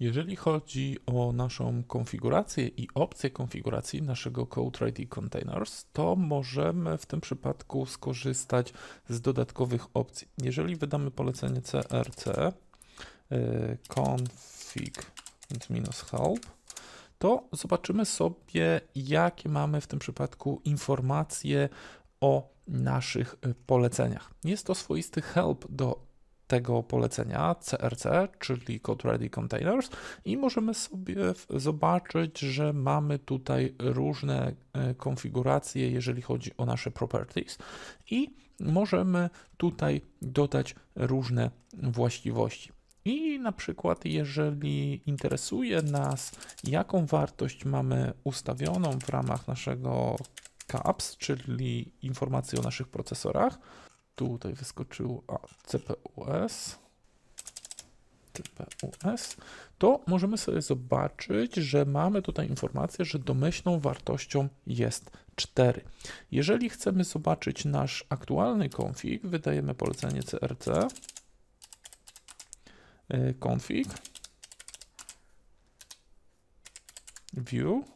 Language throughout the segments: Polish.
Jeżeli chodzi o naszą konfigurację i opcję konfiguracji naszego CodeReady Containers, to możemy w tym przypadku skorzystać z dodatkowych opcji. Jeżeli wydamy polecenie crc y, config minus help, to zobaczymy sobie, jakie mamy w tym przypadku informacje o naszych poleceniach. Jest to swoisty help do tego polecenia CRC, czyli Code Ready Containers i możemy sobie zobaczyć, że mamy tutaj różne e, konfiguracje, jeżeli chodzi o nasze properties i możemy tutaj dodać różne właściwości. I na przykład, jeżeli interesuje nas, jaką wartość mamy ustawioną w ramach naszego CAPS, czyli informacji o naszych procesorach, tutaj wyskoczyło a, CPUS, CPUS, to możemy sobie zobaczyć, że mamy tutaj informację, że domyślną wartością jest 4. Jeżeli chcemy zobaczyć nasz aktualny config, wydajemy polecenie crc config y, view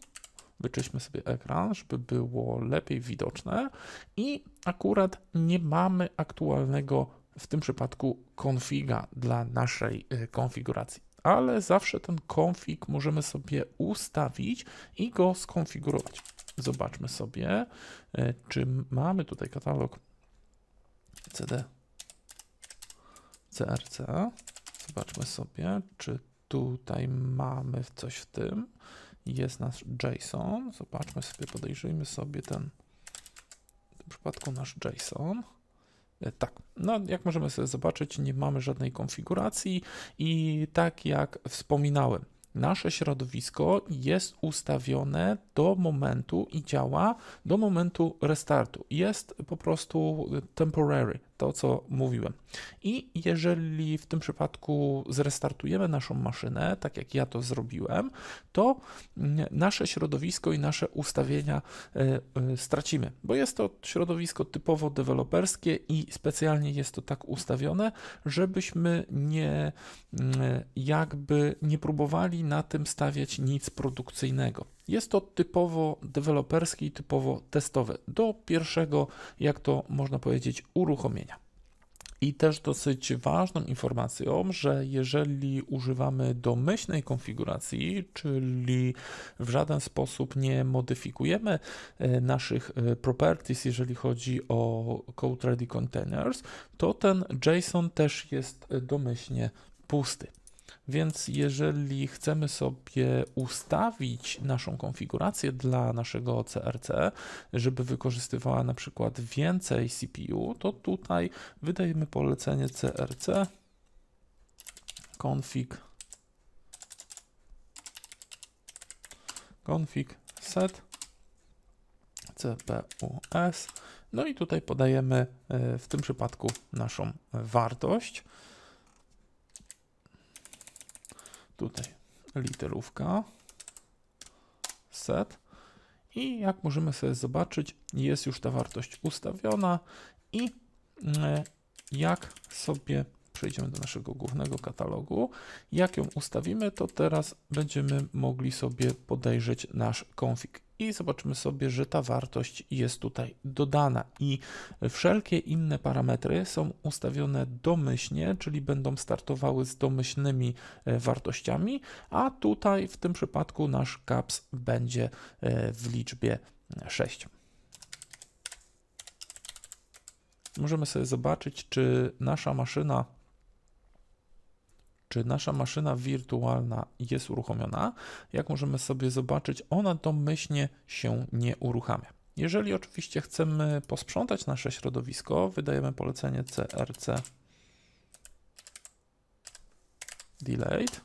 Wyczyśmy sobie ekran, żeby było lepiej widoczne i akurat nie mamy aktualnego w tym przypadku konfiga dla naszej y, konfiguracji ale zawsze ten konfig możemy sobie ustawić i go skonfigurować. Zobaczmy sobie, y, czy mamy tutaj katalog cd crc. Zobaczmy sobie, czy tutaj mamy coś w tym jest nasz JSON. Zobaczmy sobie, podejrzyjmy sobie ten w tym przypadku nasz JSON. E, tak, no jak możemy sobie zobaczyć, nie mamy żadnej konfiguracji i tak jak wspominałem, nasze środowisko jest ustawione do momentu i działa do momentu restartu. Jest po prostu e, temporary, to, co mówiłem. I jeżeli w tym przypadku zrestartujemy naszą maszynę, tak jak ja to zrobiłem, to mm, nasze środowisko i nasze ustawienia e, e, stracimy, bo jest to środowisko typowo deweloperskie i specjalnie jest to tak ustawione, żebyśmy nie mm, jakby nie próbowali na tym stawiać nic produkcyjnego. Jest to typowo i typowo testowe, do pierwszego, jak to można powiedzieć, uruchomienia. I też dosyć ważną informacją, że jeżeli używamy domyślnej konfiguracji, czyli w żaden sposób nie modyfikujemy e, naszych e, properties, jeżeli chodzi o Code Ready Containers, to ten JSON też jest domyślnie pusty. Więc jeżeli chcemy sobie ustawić naszą konfigurację dla naszego CRC, żeby wykorzystywała na przykład więcej CPU, to tutaj wydajemy polecenie CRC config config set cpus. No i tutaj podajemy e, w tym przypadku naszą wartość. Tutaj literówka, set. I jak możemy sobie zobaczyć, jest już ta wartość ustawiona i e, jak sobie przejdziemy do naszego głównego katalogu. Jak ją ustawimy, to teraz będziemy mogli sobie podejrzeć nasz config i zobaczymy sobie, że ta wartość jest tutaj dodana i wszelkie inne parametry są ustawione domyślnie, czyli będą startowały z domyślnymi e, wartościami, a tutaj w tym przypadku nasz caps będzie e, w liczbie 6. E, Możemy sobie zobaczyć, czy nasza maszyna czy nasza maszyna wirtualna jest uruchomiona. Jak możemy sobie zobaczyć, ona domyślnie się nie uruchamia. Jeżeli oczywiście chcemy posprzątać nasze środowisko, wydajemy polecenie crc Delayed.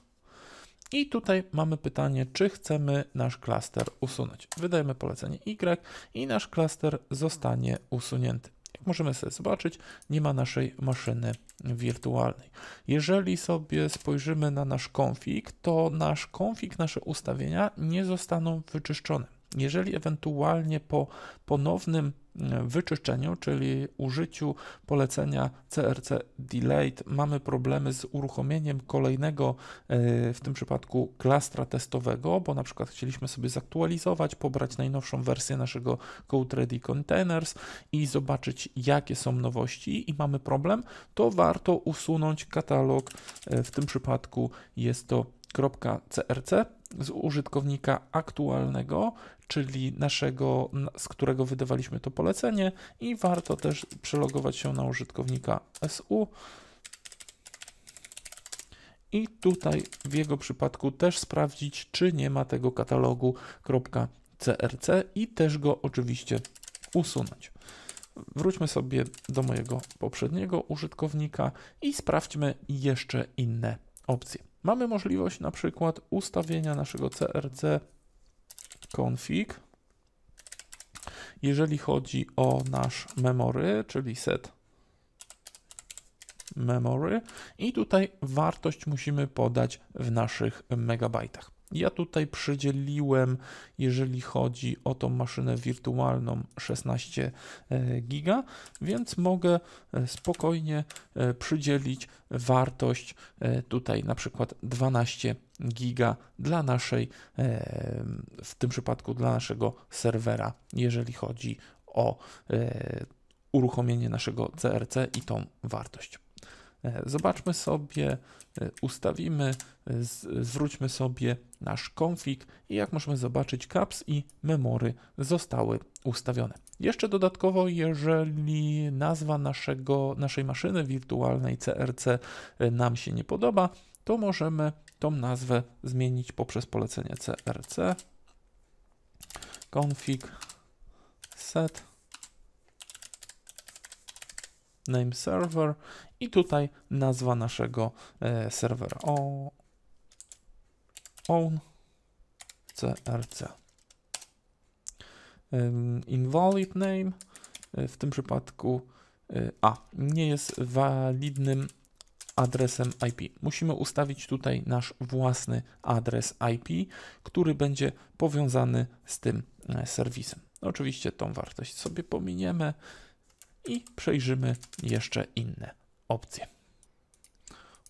I tutaj mamy pytanie, czy chcemy nasz klaster usunąć. Wydajemy polecenie Y i nasz klaster zostanie usunięty. Jak możemy sobie zobaczyć, nie ma naszej maszyny wirtualnej. Jeżeli sobie spojrzymy na nasz konfig, to nasz konfig, nasze ustawienia nie zostaną wyczyszczone. Jeżeli ewentualnie po ponownym wyczyszczeniu, czyli użyciu polecenia CRC Delayed, mamy problemy z uruchomieniem kolejnego, e, w tym przypadku klastra testowego, bo na przykład chcieliśmy sobie zaktualizować, pobrać najnowszą wersję naszego Code Ready Containers i zobaczyć, jakie są nowości i mamy problem, to warto usunąć katalog. E, w tym przypadku jest to .crc z użytkownika aktualnego, czyli naszego, z którego wydawaliśmy to polecenie i warto też przelogować się na użytkownika SU. I tutaj w jego przypadku też sprawdzić, czy nie ma tego katalogu .crc i też go oczywiście usunąć. Wróćmy sobie do mojego poprzedniego użytkownika i sprawdźmy jeszcze inne opcje. Mamy możliwość na przykład ustawienia naszego crc config, jeżeli chodzi o nasz memory, czyli set memory i tutaj wartość musimy podać w naszych megabajtach. Ja tutaj przydzieliłem, jeżeli chodzi o tą maszynę wirtualną 16 e, giga, więc mogę e, spokojnie e, przydzielić wartość tutaj na przykład 12 giga dla naszej, w tym przypadku dla naszego serwera, jeżeli chodzi o uruchomienie naszego CRC i tą wartość. E, zobaczmy sobie, e, ustawimy, e, zwróćmy sobie nasz konfig i jak możemy zobaczyć caps i memory zostały ustawione. Jeszcze dodatkowo, jeżeli nazwa naszego, naszej maszyny wirtualnej CRC nam się nie podoba, to możemy tą nazwę zmienić poprzez polecenie CRC config set name server i tutaj nazwa naszego e, serwera o, own crc. Invalid name e, w tym przypadku e, a nie jest walidnym adresem IP. Musimy ustawić tutaj nasz własny adres IP, który będzie powiązany z tym e, serwisem. Oczywiście tą wartość sobie pominiemy i przejrzymy jeszcze inne opcje.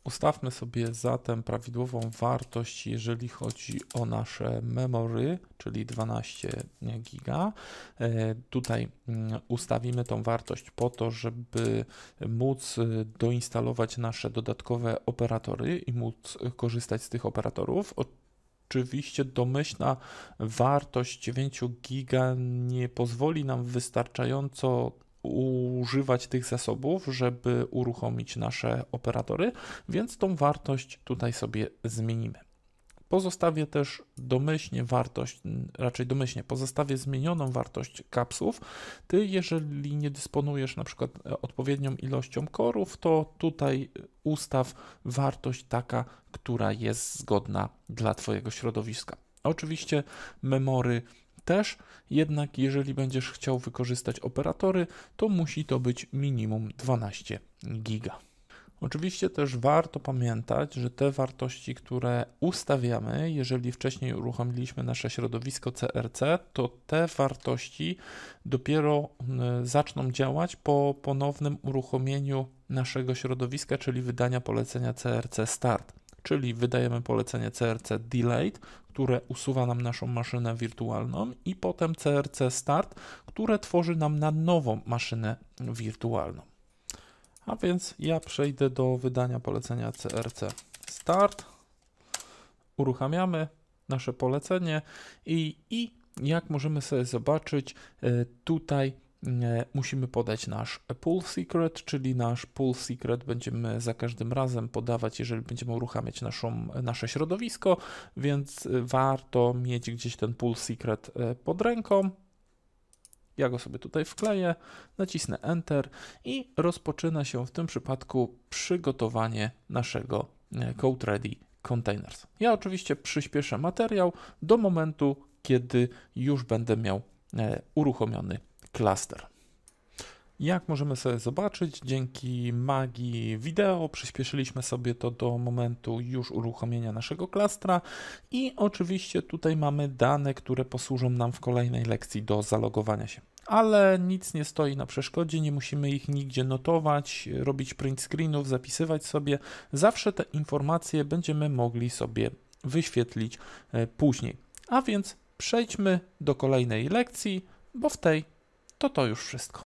Ustawmy sobie zatem prawidłową wartość, jeżeli chodzi o nasze memory, czyli 12 giga. E, tutaj mm, ustawimy tą wartość po to, żeby móc e, doinstalować nasze dodatkowe operatory i móc e, korzystać z tych operatorów. Oczywiście domyślna wartość 9 giga nie pozwoli nam wystarczająco używać tych zasobów, żeby uruchomić nasze operatory, więc tą wartość tutaj sobie zmienimy. Pozostawię też domyślnie wartość, raczej domyślnie, pozostawię zmienioną wartość kapsów. Ty, jeżeli nie dysponujesz na przykład odpowiednią ilością korów, to tutaj ustaw wartość taka, która jest zgodna dla Twojego środowiska. Oczywiście memory też, jednak jeżeli będziesz chciał wykorzystać operatory, to musi to być minimum 12 giga. Oczywiście też warto pamiętać, że te wartości, które ustawiamy, jeżeli wcześniej uruchomiliśmy nasze środowisko CRC, to te wartości dopiero mm, zaczną działać po ponownym uruchomieniu naszego środowiska, czyli wydania polecenia CRC Start. Czyli wydajemy polecenie CRC Delayed, które usuwa nam naszą maszynę wirtualną i potem CRC Start, które tworzy nam na nową maszynę wirtualną. A więc ja przejdę do wydania polecenia CRC Start. Uruchamiamy nasze polecenie i, i jak możemy sobie zobaczyć, e, tutaj E, musimy podać nasz pull secret, czyli nasz pull secret będziemy za każdym razem podawać, jeżeli będziemy uruchamiać naszą, nasze środowisko, więc warto mieć gdzieś ten pull secret e, pod ręką. Ja go sobie tutaj wkleję, nacisnę Enter i rozpoczyna się w tym przypadku przygotowanie naszego e, Code Ready Containers. Ja oczywiście przyspieszę materiał do momentu, kiedy już będę miał uruchomiony Cluster. Jak możemy sobie zobaczyć, dzięki magii wideo przyspieszyliśmy sobie to do momentu już uruchomienia naszego klastra i oczywiście tutaj mamy dane, które posłużą nam w kolejnej lekcji do zalogowania się. Ale nic nie stoi na przeszkodzie, nie musimy ich nigdzie notować, robić print screenów, zapisywać sobie. Zawsze te informacje będziemy mogli sobie wyświetlić e, później. A więc przejdźmy do kolejnej lekcji, bo w tej to to już wszystko.